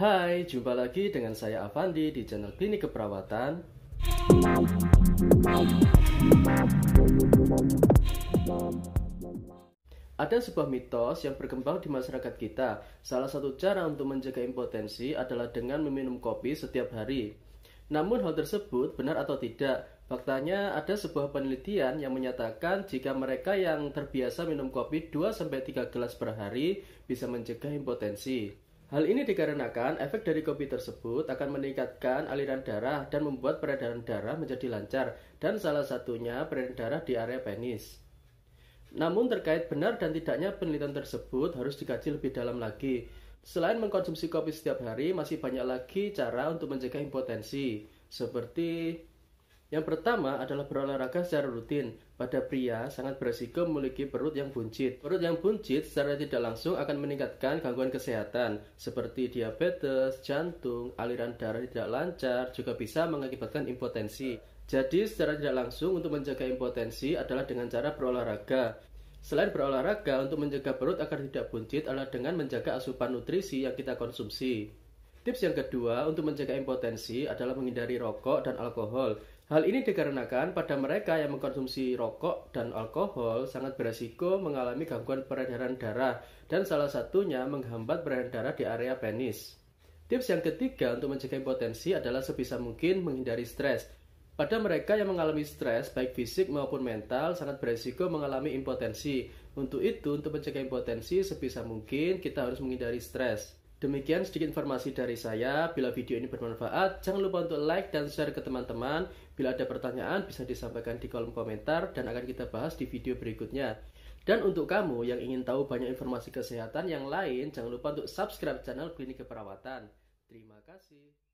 Hai, jumpa lagi dengan saya Avandi di channel Klinik Keperawatan. Ada sebuah mitos yang berkembang di masyarakat kita. Salah satu cara untuk menjaga impotensi adalah dengan meminum kopi setiap hari. Namun hal tersebut benar atau tidak? Faktanya ada sebuah penelitian yang menyatakan jika mereka yang terbiasa minum kopi 2-3 gelas per hari bisa mencegah impotensi. Hal ini dikarenakan efek dari kopi tersebut akan meningkatkan aliran darah dan membuat peredaran darah menjadi lancar dan salah satunya peredaran darah di area penis. Namun terkait benar dan tidaknya penelitian tersebut harus dikaji lebih dalam lagi. Selain mengkonsumsi kopi setiap hari, masih banyak lagi cara untuk mencegah impotensi, seperti yang pertama adalah berolahraga secara rutin. Pada pria, sangat berisiko memiliki perut yang buncit. Perut yang buncit secara tidak langsung akan meningkatkan gangguan kesehatan, seperti diabetes, jantung, aliran darah tidak lancar, juga bisa mengakibatkan impotensi. Jadi, secara tidak langsung untuk menjaga impotensi adalah dengan cara berolahraga. Selain berolahraga, untuk menjaga perut agar tidak buncit adalah dengan menjaga asupan nutrisi yang kita konsumsi. Tips yang kedua untuk menjaga impotensi adalah menghindari rokok dan alkohol. Hal ini dikarenakan pada mereka yang mengkonsumsi rokok dan alkohol sangat berisiko mengalami gangguan peredaran darah dan salah satunya menghambat peredaran darah di area penis. Tips yang ketiga untuk mencegah impotensi adalah sebisa mungkin menghindari stres. Pada mereka yang mengalami stres, baik fisik maupun mental, sangat beresiko mengalami impotensi. Untuk itu, untuk mencegah impotensi, sebisa mungkin kita harus menghindari stres. Demikian sedikit informasi dari saya. Bila video ini bermanfaat, jangan lupa untuk like dan share ke teman-teman. Bila ada pertanyaan, bisa disampaikan di kolom komentar dan akan kita bahas di video berikutnya. Dan untuk kamu yang ingin tahu banyak informasi kesehatan yang lain, jangan lupa untuk subscribe channel Klinik Keperawatan. Terima kasih.